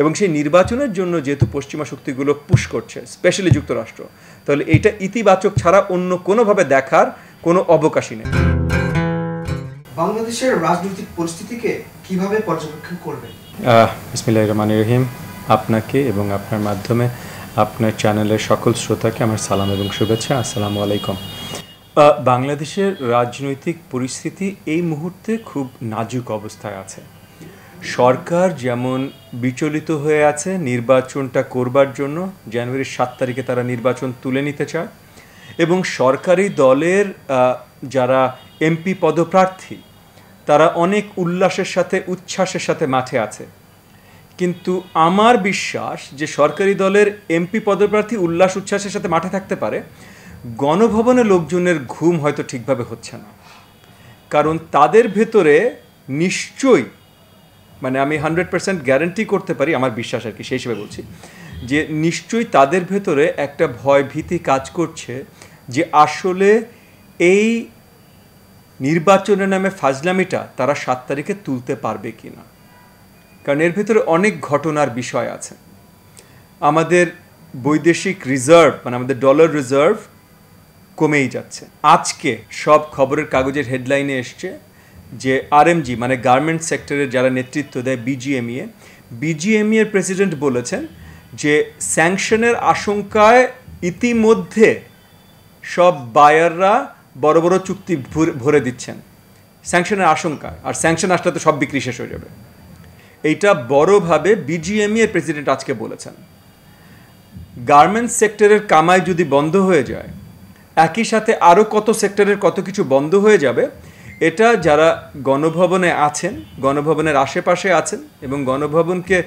এবং সেই নির্বাচনের জন্য যেহেতু পশ্চিমা শক্তিগুলো পুশ করছে স্পেশালি যুক্তরাষ্ট্র তাহলে এটা ইতিবাচক ছাড়া অন্য কোনোভাবে দেখার কোনো অবকাশই নেই বাংলাদেশের রাজনৈতিক পরিস্থিতিকে কিভাবে পর্যবেক্ষণ করবেন বিসমিল্লাহির রহমানির রহিম আপনাকে এবং আপনার মাধ্যমে আপনার চ্যানেলের সকল শ্রোতাকে আমার সালাম এবং শুভেচ্ছা আসসালামু আলাইকুম বাংলাদেশের রাজনৈতিক পরিস্থিতি এই মুহূর্তে খুব নাজুক অবস্থায় আছে সরকার যেমন বিচলিত হয়ে আছে নির্বাচনটা করবার জন্য জানুয়ারির সাত তারিখে তারা নির্বাচন তুলে নিতে চায় এবং সরকারি দলের যারা এমপি পদপ্রার্থী তারা অনেক উল্লাসের সাথে উচ্ছ্বাসের সাথে মাঠে আছে কিন্তু আমার বিশ্বাস যে সরকারি দলের এমপি পদপ্রার্থী উল্লাস উচ্ছ্বাসের সাথে মাঠে থাকতে পারে গণভবনে লোকজনের ঘুম হয়তো ঠিকভাবে হচ্ছে না কারণ তাদের ভেতরে নিশ্চয়ই মানে আমি হান্ড্রেড পার্সেন্ট গ্যারান্টি করতে পারি আমার বিশ্বাস আর কি সেই হিসেবে বলছি যে নিশ্চয়ই তাদের ভেতরে একটা ভয় ভীতি কাজ করছে যে আসলে এই নির্বাচনের নামে ফাজলামিটা তারা সাত তারিখে তুলতে পারবে কি না কারণ এর ভেতরে অনেক ঘটনার বিষয় আছে আমাদের বৈদেশিক রিজার্ভ মানে আমাদের ডলার রিজার্ভ কমেই যাচ্ছে আজকে সব খবরের কাগজের হেডলাইনে এসছে যে আরএমজি মানে গার্মেন্টস সেক্টরের যারা নেতৃত্ব দেয় বিজিএমইএ বিজিএমইএর প্রেসিডেন্ট বলেছেন যে স্যাংশনের আশঙ্কায় ইতিমধ্যে সব বায়াররা বড় বড় চুক্তি ভরে দিচ্ছেন স্যাংশনের আশঙ্কা আর স্যাংশন আসলে তো সব বিক্রি শেষ হয়ে যাবে এইটা বড়ভাবে বিজিএমই e এর প্রেসিডেন্ট আজকে বলেছেন গার্মেন্টস সেক্টরের কামাই যদি বন্ধ হয়ে যায় একই সাথে আরও কত সেক্টরের কত কিছু বন্ধ হয়ে যাবে এটা যারা গণভবনে আছেন গণভবনের আশেপাশে আছেন এবং গণভবনকে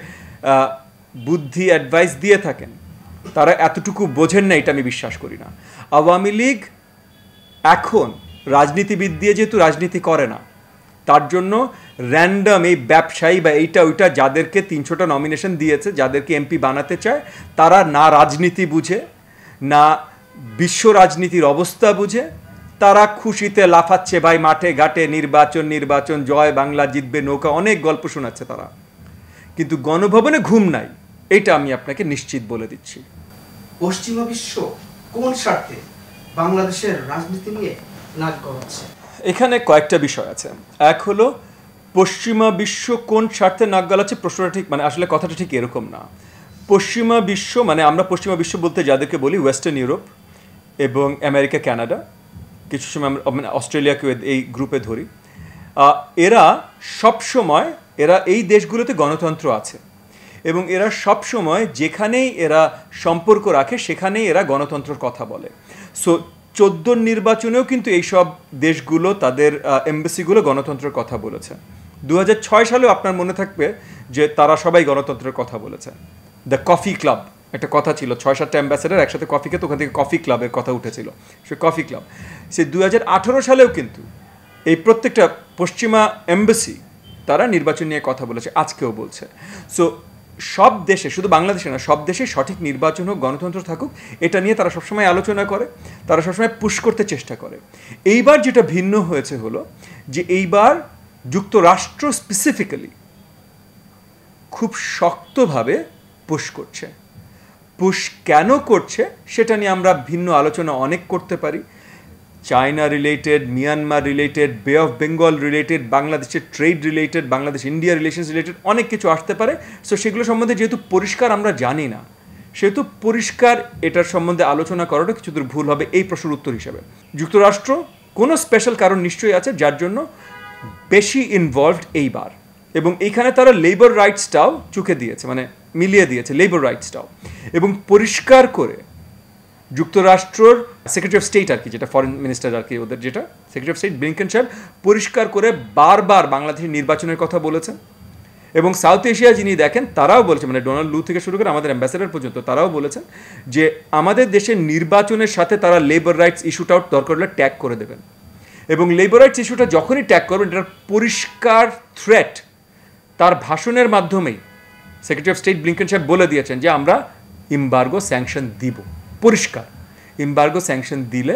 বুদ্ধি অ্যাডভাইস দিয়ে থাকেন তারা এতটুকু বোঝেন না এটা আমি বিশ্বাস করি না আওয়ামী লীগ এখন রাজনীতিবিদ দিয়ে যেহেতু রাজনীতি করে না তার জন্য র্যান্ডম এই ব্যবসায়ী বা এইটা ওইটা যাদেরকে তিনশোটা নমিনেশন দিয়েছে যাদেরকে এমপি বানাতে চায় তারা না রাজনীতি বুঝে না বিশ্ব রাজনীতির অবস্থা বুঝে তারা খুশিতে লাফাচ্ছে ভাই মাঠে ঘাটে নির্বাচন নির্বাচন জয় বাংলা জিতবে নৌকা অনেক গল্প শোনাচ্ছে তারা কিন্তু গণভবনে ঘুম নাই এটা আমি আপনাকে নিশ্চিত বলে দিচ্ছি পশ্চিমা বিশ্ব কোন স্বার্থে বাংলাদেশের রাজনীতি নিয়ে নাক গলাচ্ছে এখানে কয়েকটা বিষয় আছে এক হলো পশ্চিমা বিশ্ব কোন স্বার্থে নাক গলাচ্ছে প্রশ্নটা ঠিক মানে আসলে কথাটা ঠিক এরকম না পশ্চিমা বিশ্ব মানে আমরা পশ্চিমা বিশ্ব বলতে যাদেরকে বলি ওয়েস্টার্ন ইউরোপ এবং আমেরিকা কানাডা কিছু সময় আমরা মানে অস্ট্রেলিয়াকে এই গ্রুপে ধরি এরা সব সময় এরা এই দেশগুলোতে গণতন্ত্র আছে এবং এরা সব সময় যেখানেই এরা সম্পর্ক রাখে সেখানেই এরা গণতন্ত্রের কথা বলে সো চোদ্দ নির্বাচনেও কিন্তু এইসব দেশগুলো তাদের এম্বাসিগুলো গণতন্ত্রের কথা বলেছে দু হাজার ছয় সালেও আপনার মনে থাকবে যে তারা সবাই গণতন্ত্রের কথা বলেছে দ্য কফি ক্লাব একটা কথা ছিল ছয় সাতটা অ্যাম্বাসেডার একসাথে কফি খেতে ওখান থেকে কফি ক্লাবের কথা উঠেছিল সে কফি ক্লাব সে দু সালেও কিন্তু এই প্রত্যেকটা পশ্চিমা এম্বাসি তারা নির্বাচন নিয়ে কথা বলেছে আজকেও বলছে সো সব দেশে শুধু বাংলাদেশে না সব দেশে সঠিক নির্বাচন হোক গণতন্ত্র থাকুক এটা নিয়ে তারা সবসময় আলোচনা করে তারা সবসময় পুশ করতে চেষ্টা করে এইবার যেটা ভিন্ন হয়েছে হলো যে এইবার যুক্তরাষ্ট্র স্পেসিফিক্যালি খুব শক্তভাবে পুশ করছে পুশ কেন করছে সেটা নিয়ে আমরা ভিন্ন আলোচনা অনেক করতে পারি China related Myanmar related bay of Bengal related বাংলাদেশের trade related Bangladesh India relations related অনেক কিছু আসতে পারে সো সেগুলো সম্বন্ধে যেহেতু পরিষ্কার আমরা জানি না সেহেতু পরিষ্কার এটার সম্বন্ধে আলোচনা করাটা কিছুদূর ভুল হবে এই প্রশ্নের উত্তর হিসাবে যুক্তরাষ্ট্র কোনো স্পেশাল কারণ নিশ্চয়ই আছে যার জন্য বেশি ইনভলভড এইবার এবং এইখানে তারা লেবার রাইটসটাও চুকে দিয়েছে মানে মিলিয়ে দিয়েছে লেবার রাইটসটাও এবং পরিষ্কার করে যুক্তরাষ্ট্রর সেক্রেটারি অফ স্টেট আর কি যেটা ফরেন মিনিস্টার আর কি ওদের যেটা সেক্রেটারি অফ স্টেট ব্লিংকেন সাহেব পরিষ্কার করে বারবার বাংলাদেশের নির্বাচনের কথা বলেছেন এবং সাউথ এশিয়া যিনি দেখেন তারাও বলেছেন মানে ডোনাল্ড লু থেকে শুরু করে আমাদের অ্যাম্বাসেডার পর্যন্ত তারাও বলেছেন যে আমাদের দেশের নির্বাচনের সাথে তারা লেবার রাইটস ইস্যুটাও দরকার হলে ট্যাগ করে দেবেন এবং লেবার রাইটস ইস্যুটা যখনই ট্যাগ করবেন এটার পরিষ্কার থ্রেট তার ভাষণের মাধ্যমেই সেক্রেটারি অফ স্টেট ব্লিঙ্কেন সাহেব বলে দিয়েছেন যে আমরা ইম্বার্গো স্যাংশন দিব পরিষ্কার ইম্বার্গো স্যাংশন দিলে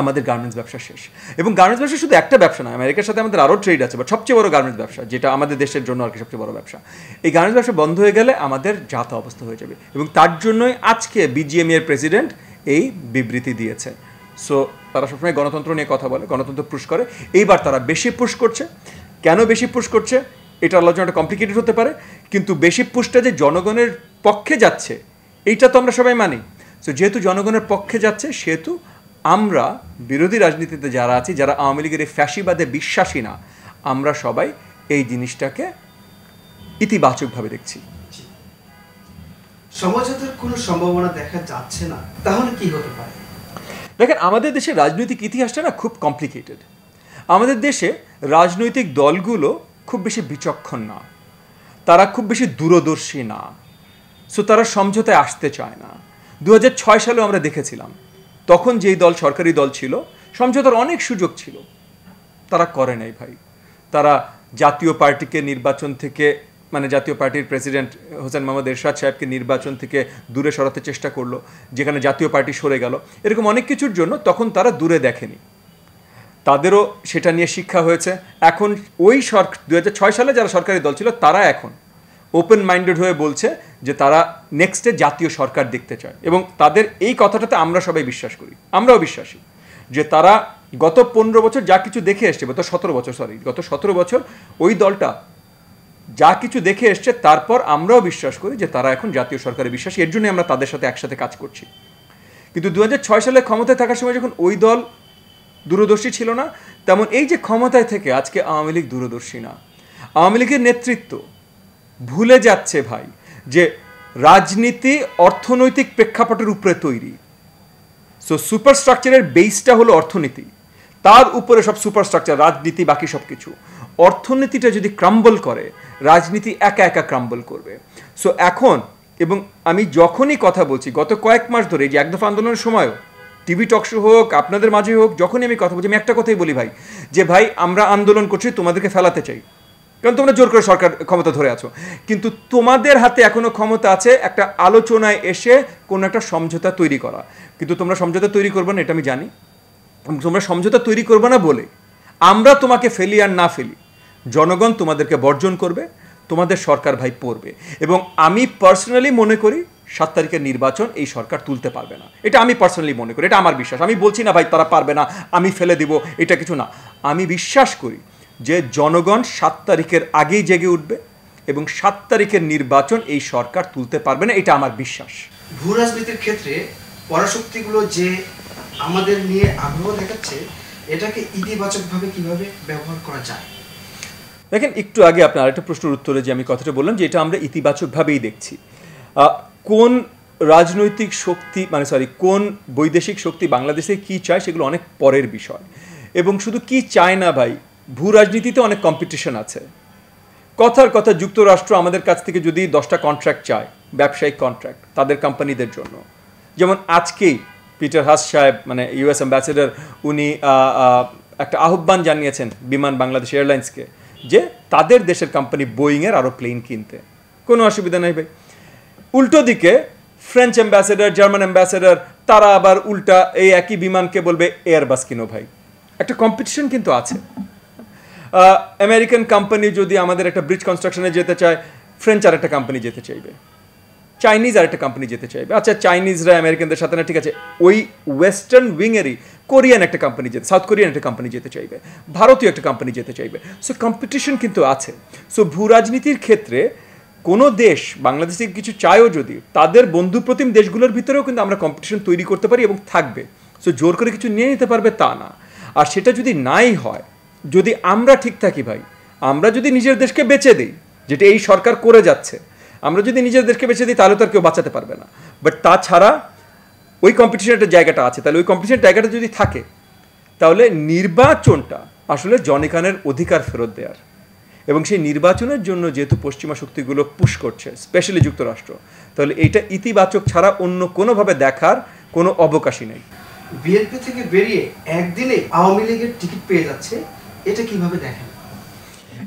আমাদের গার্মেন্টস ব্যবসা শেষ এবং গার্মেন্টস ব্যবসা শুধু একটা ব্যবসা নয় আমেরিকার সাথে আমাদের আরও ট্রেড আছে বা সবচেয়ে বড় গার্মেন্টস ব্যবসা যেটা আমাদের দেশের জন্য আর কি সবচেয়ে বড় ব্যবসা এই গার্মেন্টস ব্যবসা বন্ধ হয়ে গেলে আমাদের যাত অবস্থা হয়ে যাবে এবং তার জন্যই আজকে বিজিএমই e এর প্রেসিডেন্ট এই বিবৃতি দিয়েছে সো তারা সবসময় গণতন্ত্র নিয়ে কথা বলে গণতন্ত্র পুশ করে এইবার তারা বেশি পুশ করছে কেন বেশি পুশ করছে এটা আলোচনাটা কমপ্লিকেটেড হতে পারে কিন্তু বেশি পুশটা যে জনগণের পক্ষে যাচ্ছে এইটা তো আমরা সবাই মানি তো যেহেতু জনগণের পক্ষে যাচ্ছে সেহেতু আমরা বিরোধী রাজনীতিতে যারা আছি যারা আওয়ামী লীগের এই ফ্যাসিবাদে বিশ্বাসী না আমরা সবাই এই জিনিসটাকে ইতিবাচকভাবে দেখছি সমঝোতার কোনো সম্ভাবনা দেখা যাচ্ছে না তাহলে কি হতে পারে দেখেন আমাদের দেশের রাজনৈতিক ইতিহাসটা না খুব কমপ্লিকেটেড আমাদের দেশে রাজনৈতিক দলগুলো খুব বেশি বিচক্ষণ না তারা খুব বেশি দূরদর্শী না সো তারা সমঝোতায় আসতে চায় না দু সালেও আমরা দেখেছিলাম তখন যেই দল সরকারি দল ছিল সমঝোতার অনেক সুযোগ ছিল তারা করে নাই ভাই তারা জাতীয় পার্টিকে নির্বাচন থেকে মানে জাতীয় পার্টির প্রেসিডেন্ট হোসেন মোহাম্মদ এরশাদ সাহেবকে নির্বাচন থেকে দূরে সরাতে চেষ্টা করলো যেখানে জাতীয় পার্টি সরে গেল এরকম অনেক কিছুর জন্য তখন তারা দূরে দেখেনি তাদেরও সেটা নিয়ে শিক্ষা হয়েছে এখন ওই সর দু সালে যারা সরকারি দল ছিল তারা এখন ওপেন মাইন্ডেড হয়ে বলছে যে তারা নেক্সটে জাতীয় সরকার দেখতে চায় এবং তাদের এই কথাটাতে আমরা সবাই বিশ্বাস করি আমরাও বিশ্বাসী যে তারা গত পনেরো বছর যা কিছু দেখে এসছে গত সতেরো বছর সরি গত সতেরো বছর ওই দলটা যা কিছু দেখে এসছে তারপর আমরাও বিশ্বাস করি যে তারা এখন জাতীয় সরকারে বিশ্বাসী এর জন্যই আমরা তাদের সাথে একসাথে কাজ করছি কিন্তু দু সালে ক্ষমতায় থাকার সময় যখন ওই দল দূরদর্শী ছিল না তেমন এই যে ক্ষমতায় থেকে আজকে আওয়ামী লীগ দূরদর্শী না আওয়ামী লীগের নেতৃত্ব ভুলে যাচ্ছে ভাই যে রাজনীতি অর্থনৈতিক প্রেক্ষাপটের উপরে তৈরি সো সুপারস্ট্রাকচারের বেসটা হলো অর্থনীতি তার উপরে সব সুপারস্ট্রাকচার রাজনীতি বাকি সব কিছু অর্থনীতিটা যদি ক্রাম্বল করে রাজনীতি একা একা ক্রাম্বল করবে সো এখন এবং আমি যখনই কথা বলছি গত কয়েক মাস ধরে যে একদফা আন্দোলনের সময়ও টিভি টক শো হোক আপনাদের মাঝে হোক যখনই আমি কথা বলছি আমি একটা কথাই বলি ভাই যে ভাই আমরা আন্দোলন করছি তোমাদেরকে ফেলাতে চাই কারণ তোমরা জোর করে সরকার ক্ষমতা ধরে আছো কিন্তু তোমাদের হাতে এখনও ক্ষমতা আছে একটা আলোচনায় এসে কোনো একটা সমঝোতা তৈরি করা কিন্তু তোমরা সমঝোতা তৈরি করবে না এটা আমি জানি তোমরা সমঝোতা তৈরি করবে না বলে আমরা তোমাকে ফেলি আর না ফেলি জনগণ তোমাদেরকে বর্জন করবে তোমাদের সরকার ভাই পড়বে এবং আমি পার্সোনালি মনে করি সাত তারিখের নির্বাচন এই সরকার তুলতে পারবে না এটা আমি পার্সোনালি মনে করি এটা আমার বিশ্বাস আমি বলছি না ভাই তারা পারবে না আমি ফেলে দিব এটা কিছু না আমি বিশ্বাস করি যে জনগণ সাত তারিখের আগেই জেগে উঠবে এবং সাত তারিখের নির্বাচন এই সরকার তুলতে পারবে না এটা আমার বিশ্বাস ভূ রাজনীতির ক্ষেত্রে পরাশক্তিগুলো যে আমাদের নিয়ে আগ্রহ দেখাচ্ছে এটাকে ইতিবাচকভাবে কিভাবে ব্যবহার করা যায় দেখেন একটু আগে আপনার আরেকটা প্রশ্নের উত্তরে যে আমি কথাটা বললাম যে এটা আমরা ইতিবাচকভাবেই দেখছি কোন রাজনৈতিক শক্তি মানে সরি কোন বৈদেশিক শক্তি বাংলাদেশে কি চায় সেগুলো অনেক পরের বিষয় এবং শুধু কি চায় না ভাই ভূ রাজনীতিতে অনেক কম্পিটিশন আছে কথার কথা যুক্তরাষ্ট্র আমাদের কাছ থেকে যদি দশটা কন্ট্রাক্ট চায় ব্যবসায়িক কন্ট্রাক্ট তাদের কোম্পানিদের জন্য যেমন আজকেই পিটার হাস সাহেব মানে ইউএস অ্যাম্বাসেডার উনি একটা আহ্বান জানিয়েছেন বিমান বাংলাদেশ এয়ারলাইন্সকে যে তাদের দেশের কোম্পানি বোয়িংয়ের আরও প্লেন কিনতে কোনো অসুবিধা নেই ভাই উল্টো দিকে ফ্রেঞ্চ অ্যাম্বাসেডার জার্মান অ্যাম্বাসেডার তারা আবার উল্টা এই একই বিমানকে বলবে এয়ারবাস কিনো ভাই একটা কম্পিটিশন কিন্তু আছে আমেরিকান কোম্পানি যদি আমাদের একটা ব্রিজ কনস্ট্রাকশনে যেতে চায় ফ্রেঞ্চ আর একটা কোম্পানি যেতে চাইবে চাইনিজ আর একটা কোম্পানি যেতে চাইবে আচ্ছা চাইনিজরা আমেরিকানদের সাথে না ঠিক আছে ওই ওয়েস্টার্ন উইংয়েরই কোরিয়ান একটা কোম্পানি যেতে সাউথ কোরিয়ান একটা কোম্পানি যেতে চাইবে ভারতীয় একটা কোম্পানি যেতে চাইবে সো কম্পিটিশন কিন্তু আছে সো ভূ রাজনীতির ক্ষেত্রে কোনো দেশ বাংলাদেশে কিছু চায়ও যদি তাদের বন্ধু প্রতিম দেশগুলোর ভিতরেও কিন্তু আমরা কম্পিটিশন তৈরি করতে পারি এবং থাকবে সো জোর করে কিছু নিয়ে নিতে পারবে তা না আর সেটা যদি নাই হয় যদি আমরা ঠিক থাকি ভাই আমরা যদি নিজের দেশকে বেঁচে দিই যেটা এই সরকার করে যাচ্ছে আমরা যদি নিজের দেশকে বেঁচে দিই তাহলে তো আর কেউ বাঁচাতে পারবে না বাট তাছাড়া ওই কম্পিটিশনের জায়গাটা আছে তাহলে ওই কম্পিটিশনের জায়গাটা যদি থাকে তাহলে নির্বাচনটা আসলে জনিকানের অধিকার ফেরত দেওয়ার এবং সেই নির্বাচনের জন্য যেহেতু পশ্চিমা শক্তিগুলো পুশ করছে স্পেশালি যুক্তরাষ্ট্র তাহলে এইটা ইতিবাচক ছাড়া অন্য কোনোভাবে দেখার কোনো অবকাশই নেই বিএনপি থেকে বেরিয়ে একদিনে আওয়ামী লীগের টিকিট পেয়ে যাচ্ছে এটা কিভাবে দেখেন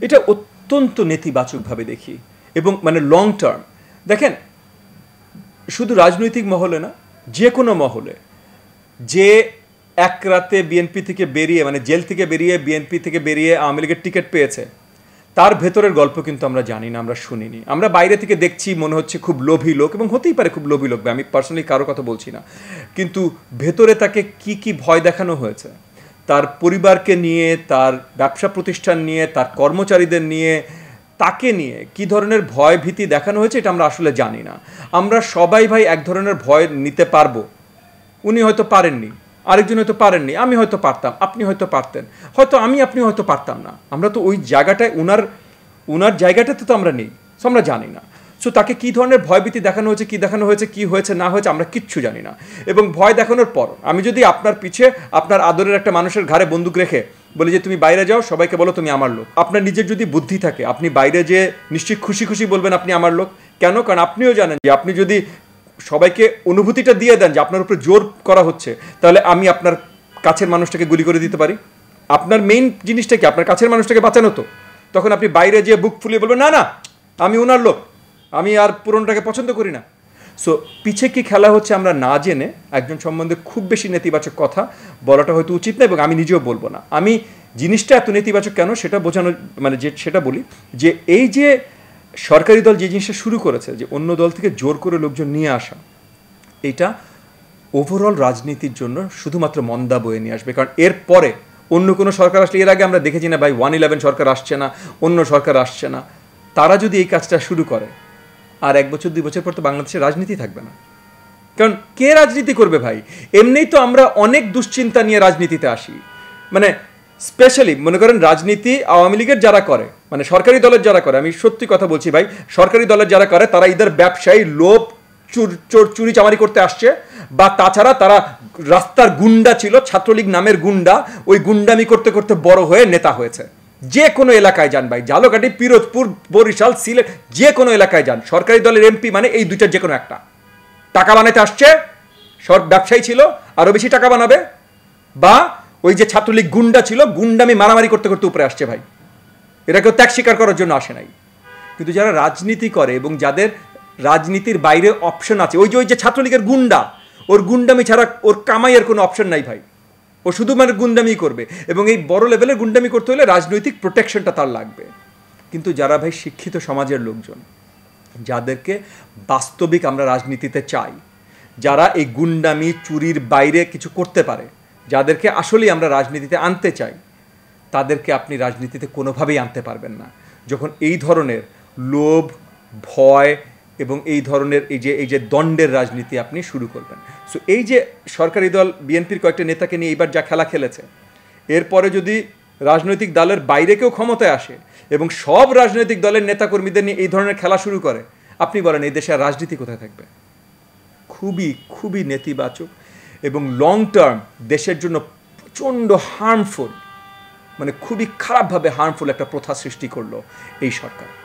এটা অত্যন্ত নেতিবাচকভাবে দেখি এবং মানে লং টার্ম দেখেন শুধু রাজনৈতিক মহলে না যে কোনো মহলে যে এক রাতে বিএনপি থেকে বেরিয়ে মানে জেল থেকে বেরিয়ে বিএনপি থেকে বেরিয়ে আওয়ামী লীগের টিকিট পেয়েছে তার ভেতরের গল্প কিন্তু আমরা জানি না আমরা শুনিনি আমরা বাইরে থেকে দেখছি মনে হচ্ছে খুব লোভী লোক এবং হতেই পারে খুব লোভী লোক আমি পার্সোনালি কারো কথা বলছি না কিন্তু ভেতরে তাকে কি কি ভয় দেখানো হয়েছে তার পরিবারকে নিয়ে তার ব্যবসা প্রতিষ্ঠান নিয়ে তার কর্মচারীদের নিয়ে তাকে নিয়ে কি ধরনের ভয় ভীতি দেখানো হয়েছে এটা আমরা আসলে জানি না আমরা সবাই ভাই এক ধরনের ভয় নিতে পারবো উনি হয়তো পারেননি আরেকজন হয়তো পারেননি আমি হয়তো পারতাম আপনি হয়তো পারতেন হয়তো আমি আপনি হয়তো পারতাম না আমরা তো ওই জায়গাটায় ওনার ওনার জায়গাটাতে তো আমরা নেই সো আমরা জানি না সো তাকে কী ধরনের ভয়ভীতি দেখানো হয়েছে কী দেখানো হয়েছে কী হয়েছে না হয়েছে আমরা কিচ্ছু জানি না এবং ভয় দেখানোর পর আমি যদি আপনার পিছে আপনার আদরের একটা মানুষের ঘাড়ে বন্দুক রেখে বলি যে তুমি বাইরে যাও সবাইকে বলো তুমি আমার লোক আপনার নিজের যদি বুদ্ধি থাকে আপনি বাইরে যে নিশ্চয়ই খুশি খুশি বলবেন আপনি আমার লোক কেন কারণ আপনিও জানেন যে আপনি যদি সবাইকে অনুভূতিটা দিয়ে দেন যে আপনার উপরে জোর করা হচ্ছে তাহলে আমি আপনার কাছের মানুষটাকে গুলি করে দিতে পারি আপনার মেইন জিনিসটা কি আপনার কাছের মানুষটাকে বাঁচানো তো তখন আপনি বাইরে যেয়ে বুক ফুলিয়ে বলবেন না না আমি ওনার লোক আমি আর পুরনটাকে পছন্দ করি না সো পিছে কি খেলা হচ্ছে আমরা না জেনে একজন সম্বন্ধে খুব বেশি নেতিবাচক কথা বলাটা হয়তো উচিত না এবং আমি নিজেও বলবো না আমি জিনিসটা এত নেতিবাচক কেন সেটা বোঝানো মানে যে সেটা বলি যে এই যে সরকারি দল যে জিনিসটা শুরু করেছে যে অন্য দল থেকে জোর করে লোকজন নিয়ে আসা এটা ওভারঅল রাজনীতির জন্য শুধুমাত্র মন্দা বয়ে নিয়ে আসবে কারণ এরপরে অন্য কোনো সরকার আসলে এর আগে আমরা দেখেছি না ভাই ওয়ান ইলেভেন সরকার আসছে না অন্য সরকার আসছে না তারা যদি এই কাজটা শুরু করে আর এক বছর দুই বছর পর তো বাংলাদেশের রাজনীতি থাকবে না কারণ কে রাজনীতি করবে ভাই এমনিই তো আমরা অনেক দুশ্চিন্তা নিয়ে রাজনীতিতে আসি মানে স্পেশালি মনে করেন রাজনীতি আওয়ামী লীগের যারা করে মানে সরকারি দলের যারা করে আমি সত্যি কথা বলছি ভাই সরকারি দলের যারা করে তারা ইদার ব্যবসায়ী লোভ চোর চুরি চামারি করতে আসছে বা তাছাড়া তারা রাস্তার গুন্ডা ছিল ছাত্রলীগ নামের গুন্ডা ওই গুন্ডামি করতে করতে বড় হয়ে নেতা হয়েছে যে কোনো এলাকায় যান ভাই ঝালকাঠি পিরোজপুর বরিশাল সিলেট যে কোনো এলাকায় যান সরকারি দলের এমপি মানে এই দুইটার যে কোনো একটা টাকা বানাতে আসছে সর ব্যবসায়ী ছিল আরও বেশি টাকা বানাবে বা ওই যে ছাত্রলীগ গুন্ডা ছিল গুন্ডামি মারামারি করতে করতে উপরে আসছে ভাই এটা কেউ ত্যাগ স্বীকার করার জন্য আসে নাই কিন্তু যারা রাজনীতি করে এবং যাদের রাজনীতির বাইরে অপশন আছে ওই যে ওই যে ছাত্রলীগের গুন্ডা ওর গুন্ডামি ছাড়া ওর কামাইয়ের কোনো অপশন নাই ভাই ও শুধু মানে গুন্ডামি করবে এবং এই বড় লেভেলের গুন্ডামি করতে হলে রাজনৈতিক প্রোটেকশনটা তার লাগবে কিন্তু যারা ভাই শিক্ষিত সমাজের লোকজন যাদেরকে বাস্তবিক আমরা রাজনীতিতে চাই যারা এই গুন্ডামি চুরির বাইরে কিছু করতে পারে যাদেরকে আসলেই আমরা রাজনীতিতে আনতে চাই তাদেরকে আপনি রাজনীতিতে কোনোভাবেই আনতে পারবেন না যখন এই ধরনের লোভ ভয় এবং এই ধরনের এই যে এই যে দণ্ডের রাজনীতি আপনি শুরু করবেন সো এই যে সরকারি দল বিএনপির কয়েকটা নেতাকে নিয়ে এইবার যা খেলা খেলেছে এরপরে যদি রাজনৈতিক দলের বাইরে কেউ ক্ষমতায় আসে এবং সব রাজনৈতিক দলের নেতাকর্মীদের নিয়ে এই ধরনের খেলা শুরু করে আপনি বলেন এই দেশের রাজনীতি কোথায় থাকবে খুবই খুবই নেতিবাচক এবং লং টার্ম দেশের জন্য প্রচণ্ড হার্মফুল মানে খুবই খারাপভাবে হার্মফুল একটা প্রথা সৃষ্টি করলো এই সরকার